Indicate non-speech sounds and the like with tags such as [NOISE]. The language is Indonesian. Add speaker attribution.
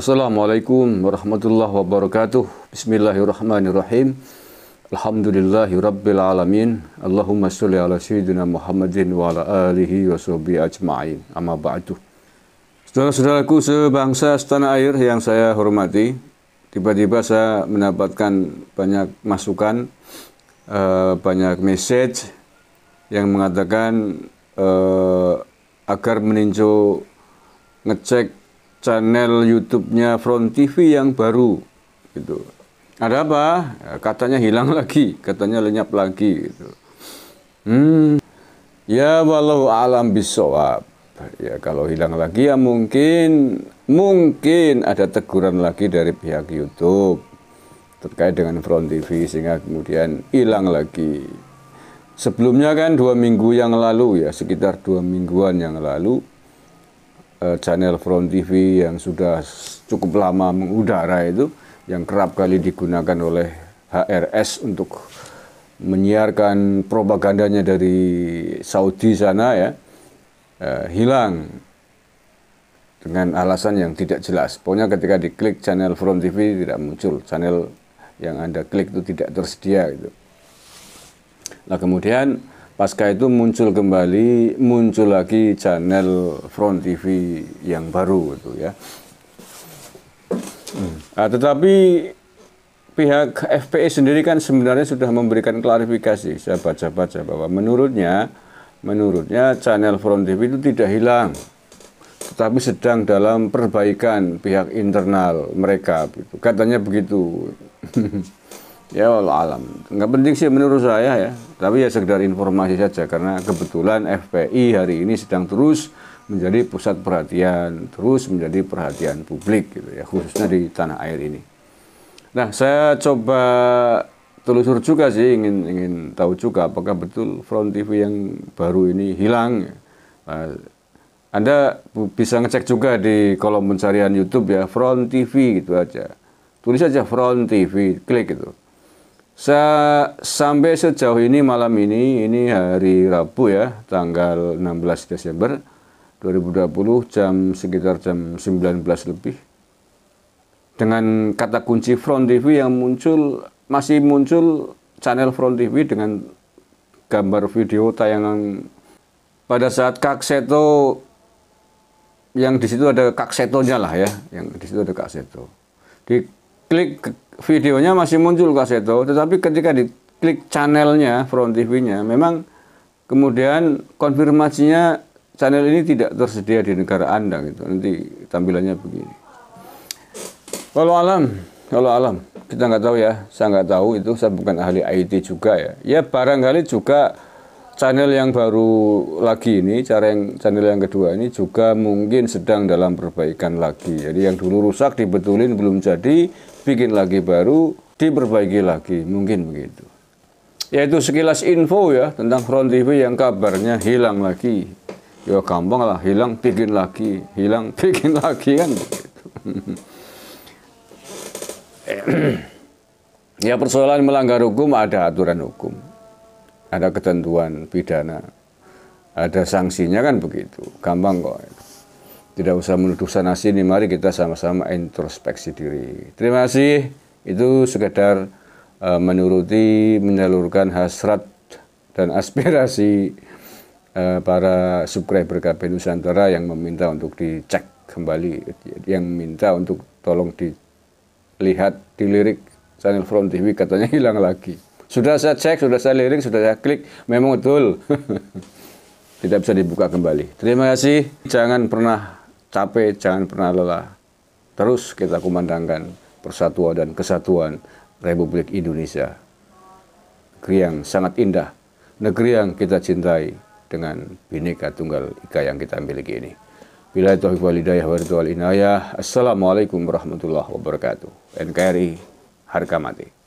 Speaker 1: Assalamualaikum warahmatullahi wabarakatuh. Bismillahirrahmanirrahim. Alhamdulillahi rabbil alamin. Allahumma sholli ala sayyidina Muhammadin wa ala alihi wa sahbihi ajma'in. Amma ba'du. Saudara-saudaraku sebangsa setanah air yang saya hormati, tiba-tiba saya mendapatkan banyak masukan, eh, banyak message yang mengatakan eh, agar meninjau ngecek channel YouTube-nya Front TV yang baru gitu. Ada apa? Ya, katanya hilang [LAUGHS] lagi, katanya lenyap lagi gitu. Hmm. Ya walau alam bisawab. Ya kalau hilang lagi ya mungkin mungkin ada teguran lagi dari pihak YouTube terkait dengan Front TV sehingga kemudian hilang lagi. Sebelumnya kan dua minggu yang lalu ya sekitar dua mingguan yang lalu Eh, channel Front TV yang sudah cukup lama mengudara itu yang kerap kali digunakan oleh HRS untuk menyiarkan propagandanya dari Saudi sana ya uh, hilang dengan alasan yang tidak jelas. Pokoknya ketika diklik channel Front TV tidak muncul, channel yang Anda klik itu tidak tersedia gitu. Nah, kemudian pasca itu muncul kembali muncul lagi channel Front TV yang baru itu ya hmm. nah, tetapi pihak FPI sendiri kan sebenarnya sudah memberikan klarifikasi saya baca-baca bahwa menurutnya menurutnya channel Front TV itu tidak hilang tetapi sedang dalam perbaikan pihak internal mereka gitu. katanya begitu [LAUGHS] Ya Allah alam. Nggak penting sih menurut saya ya. Tapi ya sekedar informasi saja karena kebetulan FPI hari ini sedang terus menjadi pusat perhatian, terus menjadi perhatian publik gitu ya, khususnya di tanah air ini. Nah, saya coba telusur juga sih ingin ingin tahu juga apakah betul Front TV yang baru ini hilang. Eh, anda bisa ngecek juga di kolom pencarian YouTube ya Front TV gitu aja. Tulis aja Front TV, klik gitu. Se sampai sejauh ini malam ini, ini hari Rabu ya, tanggal 16 Desember 2020 jam sekitar jam 19 lebih. Dengan kata kunci Front TV yang muncul masih muncul channel Front TV dengan gambar video tayangan pada saat Kak Seto yang di situ ada Kak Setonya lah ya, yang di situ ada Kak Seto. Di klik videonya masih muncul Kaseto, tetapi ketika diklik channelnya Front TV-nya, memang kemudian konfirmasinya channel ini tidak tersedia di negara Anda gitu. Nanti tampilannya begini. Kalau alam, kalau alam kita nggak tahu ya, saya nggak tahu itu saya bukan ahli IT juga ya. Ya barangkali juga channel yang baru lagi ini, cara yang channel yang kedua ini juga mungkin sedang dalam perbaikan lagi. Jadi yang dulu rusak dibetulin belum jadi, bikin lagi baru, diperbaiki lagi, mungkin begitu. Yaitu sekilas info ya tentang Front TV yang kabarnya hilang lagi. Ya gampang lah, hilang bikin lagi, hilang [LAUGHS] bikin lagi kan begitu. [CLEARS THROAT] ya persoalan melanggar hukum ada aturan hukum. Ada ketentuan pidana. Ada sanksinya kan begitu. Gampang kok. Tidak usah menuduh sana sini, mari kita sama-sama introspeksi diri. Terima kasih. Itu sekedar uh, menuruti menyalurkan hasrat dan [LAUGHS] aspirasi uh, para subscriber KP Nusantara yang meminta untuk dicek kembali, yang minta untuk tolong dilihat, dilirik channel Front TV katanya hilang lagi. Sudah saya cek, sudah saya lirik, sudah saya klik, memang betul. [LAUGHS] Tidak bisa dibuka kembali. Terima kasih. Jangan pernah capek, jangan pernah lelah. Terus kita kumandangkan persatuan dan kesatuan Republik Indonesia. Negeri yang sangat indah, negeri yang kita cintai dengan bineka tunggal ika yang kita miliki ini. Bila itu walidayah waritual inayah. Assalamualaikum warahmatullahi wabarakatuh. NKRI, harga mati.